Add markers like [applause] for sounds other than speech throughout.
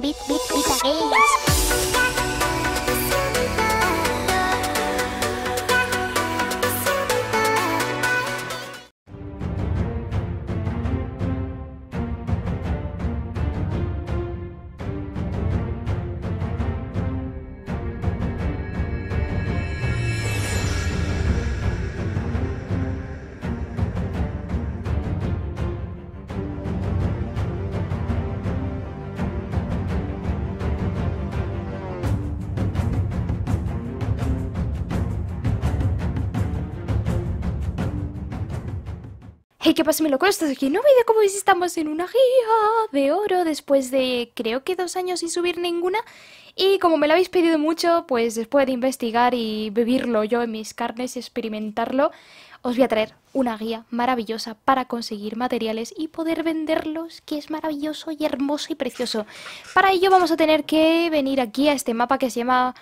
Beep, beep. Hey, ¿qué pasa, mi loco? Estás aquí no vídeo? Como veis, estamos en una guía de oro después de creo que dos años sin subir ninguna. Y como me lo habéis pedido mucho, pues después de investigar y vivirlo yo en mis carnes y experimentarlo, os voy a traer una guía maravillosa para conseguir materiales y poder venderlos, que es maravilloso y hermoso y precioso. Para ello vamos a tener que venir aquí a este mapa que se llama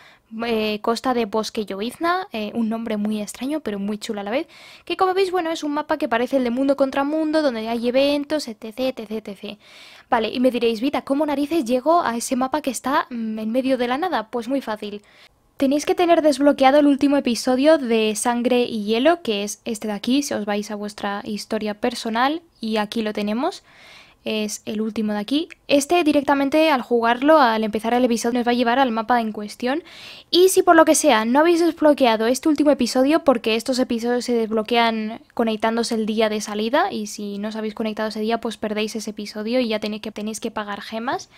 eh, costa de Bosque Llovizna, eh, un nombre muy extraño pero muy chulo a la vez, que como veis, bueno, es un mapa que parece el de mundo contra mundo, donde hay eventos, etc, etc, etc. Vale, y me diréis, Vita, ¿cómo narices llego a ese mapa que está mm, en medio de la nada? Pues muy fácil. Tenéis que tener desbloqueado el último episodio de Sangre y Hielo, que es este de aquí, si os vais a vuestra historia personal, y aquí lo tenemos es el último de aquí. Este directamente al jugarlo, al empezar el episodio, nos va a llevar al mapa en cuestión. Y si por lo que sea no habéis desbloqueado este último episodio, porque estos episodios se desbloquean conectándose el día de salida, y si no os habéis conectado ese día, pues perdéis ese episodio y ya tenéis que, tenéis que pagar gemas.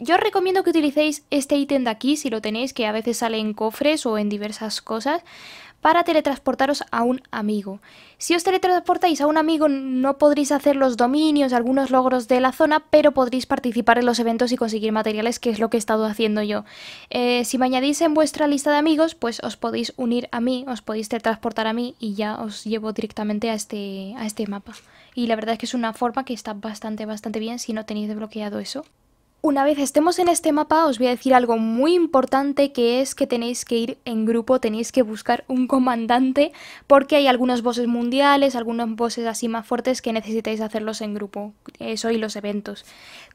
Yo os recomiendo que utilicéis este ítem de aquí si lo tenéis, que a veces sale en cofres o en diversas cosas, para teletransportaros a un amigo. Si os teletransportáis a un amigo no podréis hacer los dominios, algunos logros de la zona, pero podréis participar en los eventos y conseguir materiales, que es lo que he estado haciendo yo. Eh, si me añadís en vuestra lista de amigos, pues os podéis unir a mí, os podéis teletransportar a mí y ya os llevo directamente a este, a este mapa. Y la verdad es que es una forma que está bastante, bastante bien si no tenéis desbloqueado eso. Una vez estemos en este mapa os voy a decir algo muy importante que es que tenéis que ir en grupo, tenéis que buscar un comandante porque hay algunos bosses mundiales, algunos bosses así más fuertes que necesitáis hacerlos en grupo, eso y los eventos.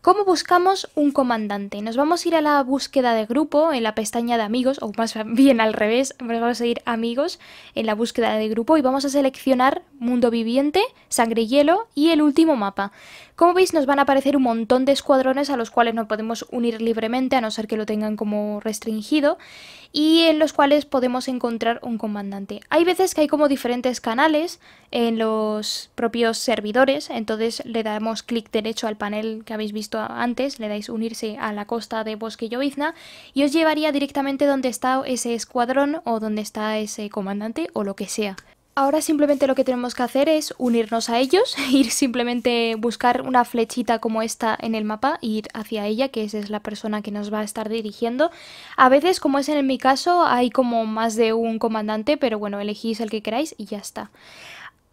¿Cómo buscamos un comandante? Nos vamos a ir a la búsqueda de grupo en la pestaña de amigos, o más bien al revés, vamos a ir amigos en la búsqueda de grupo y vamos a seleccionar mundo viviente, sangre y hielo y el último mapa. Como veis nos van a aparecer un montón de escuadrones a los cuales no podemos unir libremente a no ser que lo tengan como restringido y en los cuales podemos encontrar un comandante. Hay veces que hay como diferentes canales en los propios servidores, entonces le damos clic derecho al panel que habéis visto antes, le dais unirse a la costa de Bosque Llovizna y os llevaría directamente donde está ese escuadrón o donde está ese comandante o lo que sea. Ahora simplemente lo que tenemos que hacer es unirnos a ellos, [laughs] ir simplemente buscar una flechita como esta en el mapa, e ir hacia ella, que esa es la persona que nos va a estar dirigiendo. A veces, como es en mi caso, hay como más de un comandante, pero bueno, elegís el que queráis y ya está.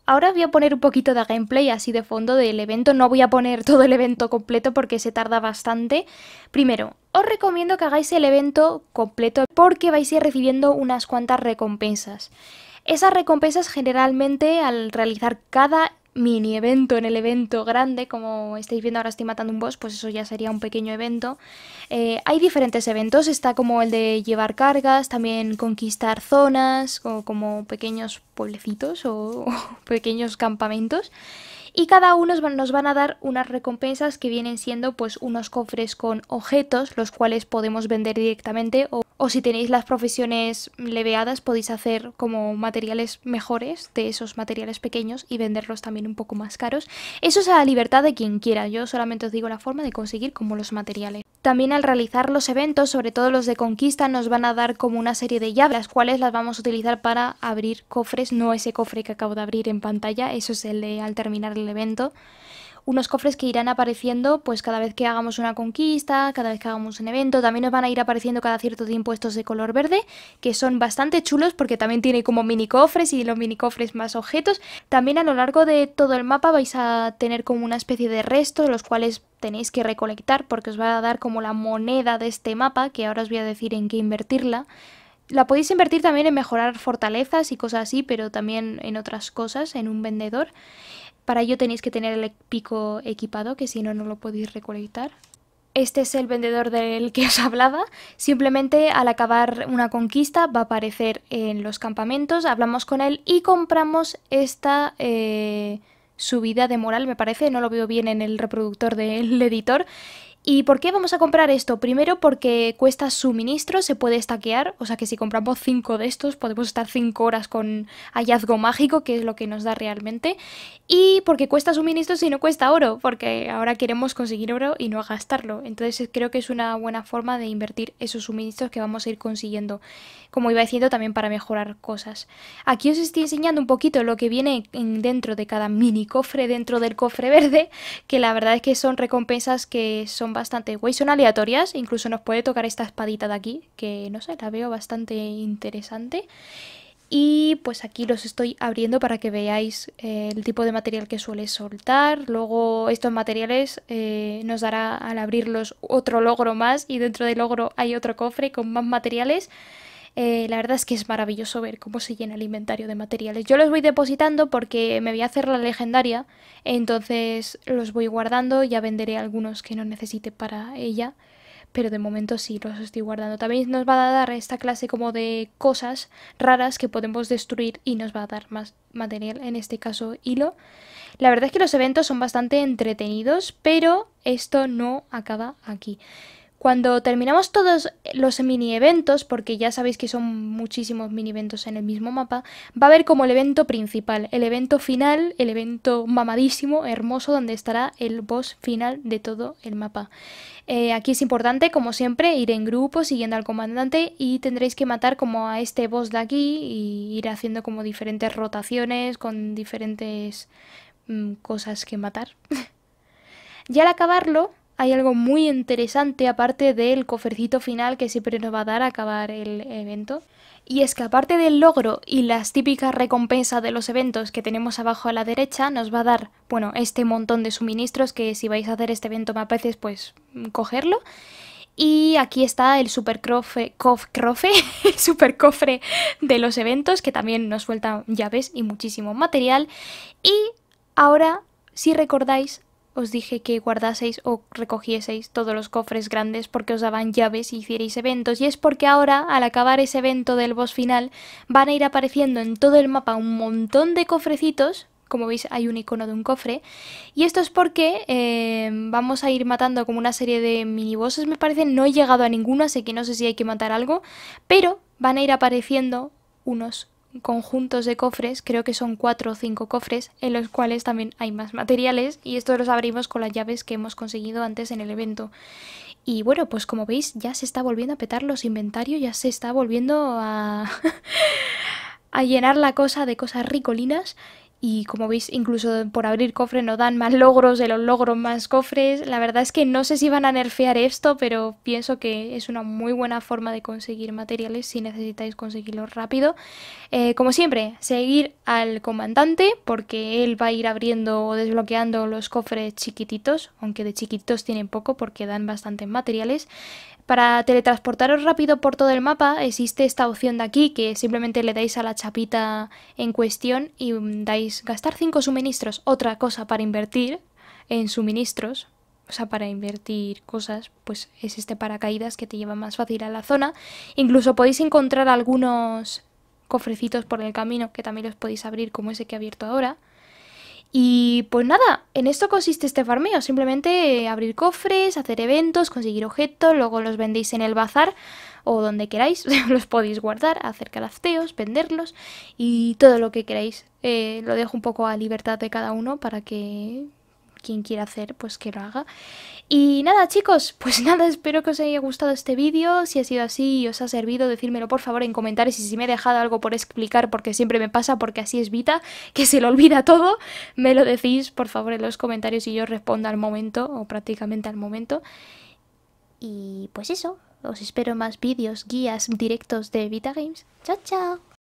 Ahora voy a poner un poquito de gameplay así de fondo del evento, no voy a poner [laughs] todo el evento completo porque se tarda bastante. Primero, os recomiendo que hagáis el evento completo porque vais a ir recibiendo unas cuantas recompensas. Esas recompensas generalmente al realizar cada mini evento en el evento grande, como estáis viendo ahora estoy matando un boss, pues eso ya sería un pequeño evento. Eh, hay diferentes eventos, está como el de llevar cargas, también conquistar zonas, o como pequeños pueblecitos o, o [laughs] pequeños campamentos y cada uno nos van a dar unas recompensas que vienen siendo pues unos cofres con objetos los cuales podemos vender directamente o o si tenéis las profesiones leveadas podéis hacer como materiales mejores de esos materiales pequeños y venderlos también un poco más caros. Eso es a la libertad de quien quiera, yo solamente os digo la forma de conseguir como los materiales. También al realizar los eventos, sobre todo los de conquista, nos van a dar como una serie de llaves, las cuales las vamos a utilizar para abrir cofres, no ese cofre que acabo de abrir en pantalla, eso es el de al terminar el evento unos cofres que irán apareciendo pues cada vez que hagamos una conquista, cada vez que hagamos un evento, también nos van a ir apareciendo cada cierto tiempo estos de color verde, que son bastante chulos porque también tiene como mini cofres y los mini cofres más objetos. También a lo largo de todo el mapa vais a tener como una especie de restos, los cuales tenéis que recolectar porque os va a dar como la moneda de este mapa, que ahora os voy a decir en qué invertirla. La podéis invertir también en mejorar fortalezas y cosas así, pero también en otras cosas, en un vendedor. Para ello tenéis que tener el e-, pico equipado, que si no, no lo podéis recolectar. Este es el vendedor del que os hablaba. Simplemente al acabar una conquista va a aparecer en los campamentos, hablamos con él y compramos esta eh, subida de moral, me parece. No lo veo bien en el reproductor del [laughs] editor. ¿Y por qué vamos a comprar esto? Primero porque cuesta suministro, se puede estaquear, o sea que si compramos 5 de estos podemos estar 5 horas con hallazgo mágico, que es lo que nos da realmente. Y porque cuesta suministro si no cuesta oro, porque ahora queremos conseguir oro y no gastarlo. Entonces creo que es una buena forma de invertir esos suministros que vamos a ir consiguiendo, como iba diciendo, también para mejorar cosas. Aquí os estoy enseñando un poquito lo que viene dentro de cada mini cofre, dentro del cofre verde, que la verdad es que son recompensas que son bastante guay, son aleatorias, incluso nos puede tocar esta espadita de aquí, que no sé, la veo bastante interesante. Y pues aquí los estoy abriendo para que veáis eh, el tipo de material que suele soltar. Luego estos materiales eh, nos dará al abrirlos otro logro más y dentro del logro hay otro cofre con más materiales. Eh, la verdad es que es maravilloso ver cómo se llena el inventario de materiales. Yo los voy depositando porque me voy a hacer la legendaria, entonces los voy guardando, ya venderé algunos que no necesite para ella, pero de momento sí los estoy guardando. También nos va a dar esta clase como de cosas raras que podemos destruir y nos va a dar más material, en este caso hilo. La verdad es que los eventos son bastante entretenidos, pero esto no acaba aquí. Cuando terminamos todos los mini eventos, porque ya sabéis que son muchísimos mini eventos en el mismo mapa, va a haber como el evento principal, el evento final, el evento mamadísimo, hermoso, donde estará el boss final de todo el mapa. Eh, aquí es importante, como siempre, ir en grupo siguiendo al comandante y tendréis que matar como a este boss de aquí y ir haciendo como diferentes rotaciones con diferentes mm, cosas que matar. [laughs] y al acabarlo, hay algo muy interesante aparte del cofrecito final que siempre nos va a dar a acabar el evento. Y es que aparte del logro y las típicas recompensas de los eventos que tenemos abajo a la derecha, nos va a dar, bueno, este montón de suministros que si vais a hacer este evento más veces, pues mm, cogerlo. Y aquí está el super [laughs] super cofre de los eventos, que también nos sueltan llaves y muchísimo material. Y ahora, si recordáis, os dije que guardaseis o recogieseis todos los cofres grandes porque os daban llaves y hicierais eventos, y es porque ahora, al acabar ese evento del boss final, van a ir apareciendo en todo el mapa un montón de cofrecitos como veis hay un icono de un cofre y esto es porque eh, vamos a ir matando como una serie de mini bosses me parece, no he llegado a ninguno así que no sé si hay que matar algo pero van a ir apareciendo unos conjuntos de cofres, creo que son cuatro o cinco cofres, en los cuales también hay más materiales y estos los abrimos con las llaves que hemos conseguido antes en el evento. Y bueno, pues como veis ya se está volviendo a petar los inventarios, ya se está volviendo a, [laughs] a llenar la cosa de cosas ricolinas y como veis, incluso por abrir cofres no dan más logros, de los logros más cofres. La verdad es que no sé si van a nerfear esto, pero pienso que es una muy buena forma de conseguir materiales si necesitáis conseguirlos rápido. Eh, como siempre, seguir al comandante, porque él va a ir abriendo o desbloqueando los cofres chiquititos, aunque de chiquitos tienen poco porque dan bastantes materiales. Para teletransportaros rápido por todo el mapa existe esta opción de aquí que simplemente le dais a la chapita en cuestión y dais gastar 5 suministros, otra cosa para invertir en suministros, o sea, para invertir cosas, pues es este paracaídas que te lleva más fácil a la zona. Incluso podéis encontrar algunos cofrecitos por el camino que también los podéis abrir como ese que he abierto ahora. Y pues nada, en esto consiste este farmeo, simplemente eh, abrir cofres, hacer eventos, conseguir objetos, luego los vendéis en el bazar o donde queráis, [laughs] los podéis guardar, hacer calafteos venderlos y todo lo que queráis. Eh, lo dejo un poco a libertad de cada uno para que quien quiera hacer, pues que lo haga. Y nada, chicos, [laughs] pues nada, espero que os haya gustado este vídeo. Si ha sido así y os ha servido, decírmelo por favor en comentarios. Y si me he dejado algo por explicar, porque siempre me pasa, porque así es Vita, [laughs] que se lo olvida todo, me lo decís por favor en los comentarios y yo respondo al momento, o prácticamente al momento. Y pues eso, os espero más vídeos, guías, directos de Vita Games. ¡Chao, chao!